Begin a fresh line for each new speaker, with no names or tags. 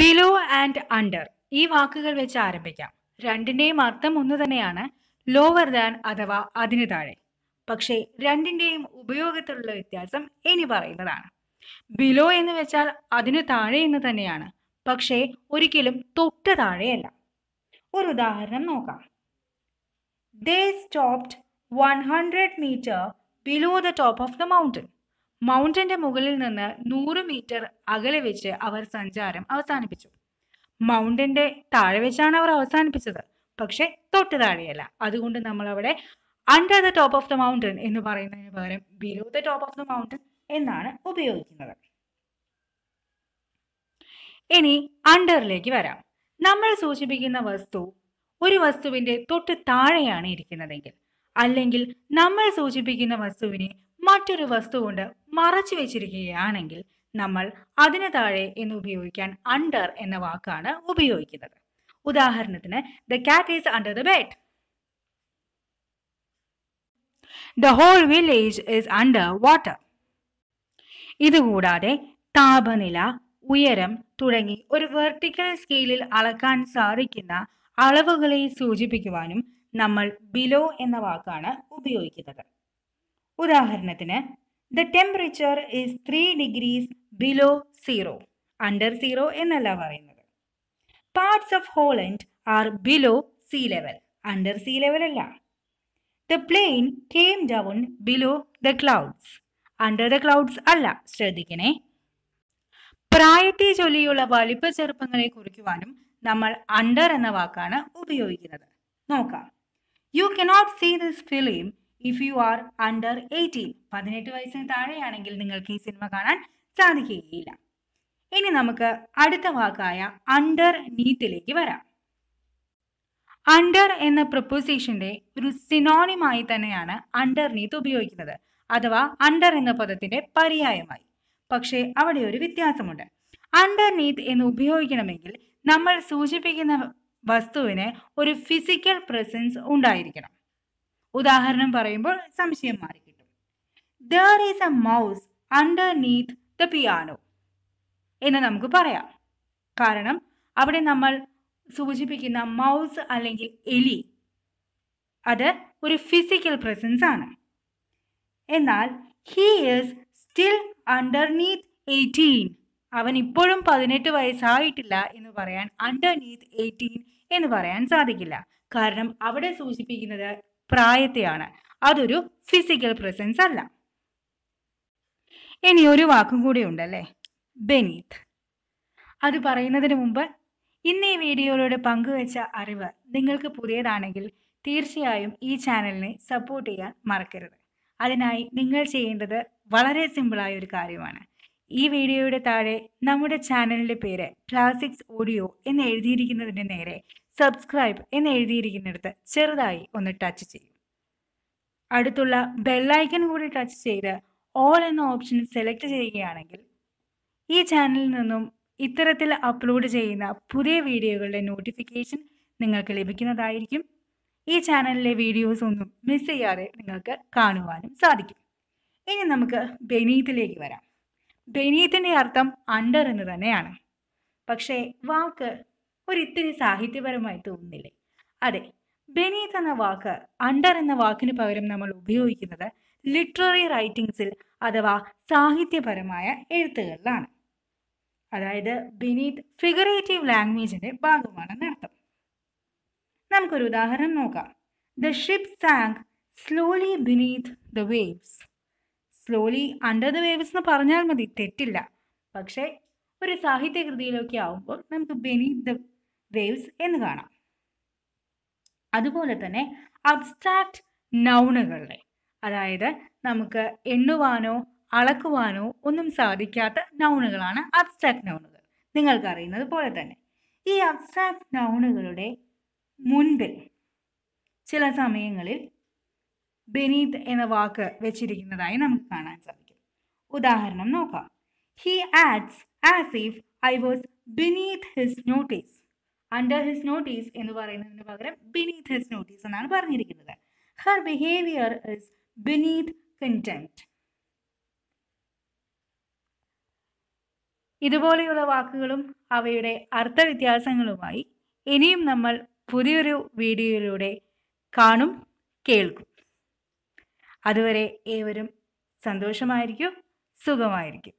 below and under ഈ വാക്കുകൾ വെച്ച് ആരംഭിക്കാം രണ്ടിന്റെയും അർത്ഥം ഒന്ന് തന്നെയാണ് ലോവർ ദാൻ അഥവാ അതിനു താഴെ പക്ഷേ രണ്ടിൻ്റെയും ഉപയോഗത്തിലുള്ള വ്യത്യാസം ഇനി പറയുന്നതാണ് ബിലോ എന്ന് വെച്ചാൽ അതിനു താഴെ എന്ന് തന്നെയാണ് പക്ഷേ ഒരിക്കലും തൊട്ട് താഴെയല്ല ഒരു ഉദാഹരണം നോക്കാം they stopped one hundred metre below the top of the mountain മൗണ്ടന്റെ മുകളിൽ നിന്ന് നൂറ് മീറ്റർ അകലെ വെച്ച് അവർ സഞ്ചാരം അവസാനിപ്പിച്ചു മൗണ്ടന്റെ താഴെ വെച്ചാണ് അവർ അവസാനിപ്പിച്ചത് പക്ഷെ തൊട്ട് താഴെയല്ല അതുകൊണ്ട് നമ്മൾ അവിടെ under the top of the mountain എന്ന് പറയുന്നതിന് പകരം below the top of the mountain എന്നാണ് ഉപയോഗിക്കുന്നത് ഇനി അണ്ടറിലേക്ക് വരാം നമ്മൾ സൂചിപ്പിക്കുന്ന വസ്തു ഒരു വസ്തുവിന്റെ തൊട്ട് താഴെയാണ് ഇരിക്കുന്നതെങ്കിൽ അല്ലെങ്കിൽ നമ്മൾ സൂചിപ്പിക്കുന്ന വസ്തുവിനെ മറ്റൊരു വസ്തു കൊണ്ട് മറച്ചു വെച്ചിരിക്കുകയാണെങ്കിൽ നമ്മൾ അതിനു താഴെ എന്ന് ഉപയോഗിക്കാൻ അണ്ടർ എന്ന വാക്കാണ് ഉപയോഗിക്കുന്നത് ഉദാഹരണത്തിന് the cat is under the bed the whole village is under water ഇതുകൂടാതെ താപനില ഉയരം തുടങ്ങി ഒരു വെർട്ടിക്കൽ സ്കെയിലിൽ അളക്കാൻ സാധിക്കുന്ന അളവുകളെ സൂചിപ്പിക്കുവാനും നമ്മൾ ബിലോ എന്ന വാക്കാണ് ഉപയോഗിക്കുന്നത് ഉദാഹരണത്തിന് the temperature is three degrees below zero under zero എന്നല്ല പറയുന്നത് parts of Holland are below sea level under sea level അല്ല the plane came down below the clouds under the clouds അല്ല ശ്രദ്ധിക്കണേ പ്രായത്തെ ചൊല്ലിയുള്ള വലിപ്പ ചെറുപ്പങ്ങളെ കുറിക്കുവാനും നമ്മൾ അണ്ടർ എന്ന വാക്കാണ് ഉപയോഗിക്കുന്നത് നോക്കാം you cannot see this film if you are under eighteen പതിനെട്ട് വയസ്സിന് താഴെയാണെങ്കിൽ നിങ്ങൾക്ക് ഈ സിനിമ കാണാൻ സാധിക്കുകയില്ല ഇനി നമുക്ക് അടുത്ത വാക്കായ അണ്ടർ നീത്തിലേക്ക് വരാം അണ്ടർ എന്ന പ്രപ്പോസിഷന്റെ ഒരു സിനോണിമായി തന്നെയാണ് നീത്ത് ഉപയോഗിക്കുന്നത് അഥവാ അണ്ടർ എന്ന പദത്തിന്റെ പര്യായമായി പക്ഷേ അവിടെ ഒരു വ്യത്യാസമുണ്ട് നീത്ത് എന്ന് ഉപയോഗിക്കണമെങ്കിൽ നമ്മൾ സൂചിപ്പിക്കുന്ന വസ്തുവിന് ഒരു ഫിസിക്കൽ പ്രസൻസ് ഉണ്ടായിരിക്കണം ഉദാഹരണം പറയുമ്പോൾ സംശയം മാറി കിട്ടും there is a mouse neath the piano എന്ന് നമുക്ക് പറയാം കാരണം അവിടെ നമ്മൾ സൂചിപ്പിക്കുന്ന മൗസ് അല്ലെങ്കിൽ എലി അത് ഒരു ഫിസിക്കൽ പ്രസൻസ് ആണ് എന്നാൽ he's still underneath eighteen അവൻ ഇപ്പോഴും പതിനെട്ട് വയസ്സായിട്ടില്ല എന്ന് പറയാൻ നീത്ത് എയ്റ്റീൻ എന്ന് പറയാൻ സാധിക്കില്ല കാരണം അവിടെ സൂചിപ്പിക്കുന്നത് പ്രായത്തെയാണ് അതൊരു ഫിസിക്കൽ പ്രസൻസ് അല്ല ഇനി ഒരു വാക്കും കൂടി ഉണ്ടല്ലേ ബെനീത്ത് അത് പറയുന്നതിന് മുമ്പ് ഇന്ന് ഈ വീഡിയോയിലൂടെ പങ്കുവച്ച അറിവ് നിങ്ങൾക്ക് പുതിയതാണെങ്കിൽ തീർച്ചയായും ഈ ചാനലിനെ സപ്പോർട്ട് ചെയ്യാൻ മറക്കരുത് അതിനായി നിങ്ങൾ ചെയ്യേണ്ടത് വളരെ സിമ്പിളായ ഒരു കാര്യമാണ് ഈ വീഡിയോയുടെ താഴെ നമ്മുടെ ചാനലിൻ്റെ പേര് ക്ലാസിക്സ് ഓഡിയോ എന്ന് എഴുതിയിരിക്കുന്നതിൻ്റെ നേരെ സബ്സ്ക്രൈബ് എന്ന് എഴുതിയിരിക്കുന്നിടത്ത് ചെറുതായി ഒന്ന് ടച്ച് ചെയ്യും അടുത്തുള്ള ബെല്ലൈക്കൺ കൂടി ടച്ച് ചെയ്ത് ഓൾ എന്ന ഓപ്ഷൻ സെലക്ട് ചെയ്യുകയാണെങ്കിൽ ഈ ചാനലിൽ നിന്നും ഇത്തരത്തിൽ അപ്ലോഡ് ചെയ്യുന്ന പുതിയ വീഡിയോകളുടെ നോട്ടിഫിക്കേഷൻ നിങ്ങൾക്ക് ലഭിക്കുന്നതായിരിക്കും ഈ ചാനലിലെ വീഡിയോസ് ഒന്നും മിസ് ചെയ്യാതെ നിങ്ങൾക്ക് കാണുവാനും സാധിക്കും ഇനി നമുക്ക് ബെനീത്തിലേക്ക് വരാം ബെനീത്തിൻ്റെ അർത്ഥം അണ്ടർ എന്ന് തന്നെയാണ് പക്ഷേ വാക്ക് ഒരിത്തിരി സാഹിത്യപരമായി തോന്നുന്നില്ലേ അതെ ബെനീത് എന്ന വാക്ക് അണ്ടർ എന്ന വാക്കിന് പകരം നമ്മൾ ഉപയോഗിക്കുന്നത് ലിറ്റററി റൈറ്റിംഗ്സിൽ അഥവാ സാഹിത്യപരമായ എഴുത്തുകളിലാണ് അതായത് ബെനീത്ത് ഫിഗറേറ്റീവ് ലാംഗ്വേജിന്റെ ഭാഗമാണെന്ന് അർത്ഥം നമുക്കൊരു ഉദാഹരണം നോക്കാം the ship sank slowly beneath the waves slowly under the waves എന്ന് പറഞ്ഞാൽ മതി തെറ്റില്ല പക്ഷേ ഒരു സാഹിത്യകൃതിയിലൊക്കെ ആവുമ്പോൾ നമുക്ക് ബെനീത്ത് ദ വേവ്സ് എന്ന് കാണാം അതുപോലെ തന്നെ അബ്സ്ട്രാക്ട് നൗണുകളുടെ അതായത് നമുക്ക് എണ്ണുവാനോ അളക്കുവാനോ ഒന്നും സാധിക്കാത്ത നൗണുകളാണ് അബ്സ്ട്രാക്ട് നൗണുകൾ നിങ്ങൾക്കറിയുന്നത് പോലെ തന്നെ ഈ അബ്സ്ട്രാക്ട് നൗണുകളുടെ മുൻപിൽ ചില സമയങ്ങളിൽ ബെനീത് എന്ന വാക്ക് വെച്ചിരിക്കുന്നതായി നമുക്ക് കാണാൻ സാധിക്കും ഉദാഹരണം നോക്കാം he acts as if I was beneath his notice under his notice എന്ന് പറയുന്നതിന് പകരം ബിനീത്ത് ഹിസ് നോട്ടീസ് എന്നാണ് പറഞ്ഞിരിക്കുന്നത് her behaviour is beneath contempt ഇതുപോലെയുള്ള വാക്കുകളും അവയുടെ അർത്ഥവ്യത്യാസങ്ങളുമായി ഇനിയും നമ്മൾ പുതിയൊരു വീഡിയോയിലൂടെ കാണും കേൾക്കും അതുവരെ ഏവരും സന്തോഷമായിരിക്കും സുഖമായിരിക്കും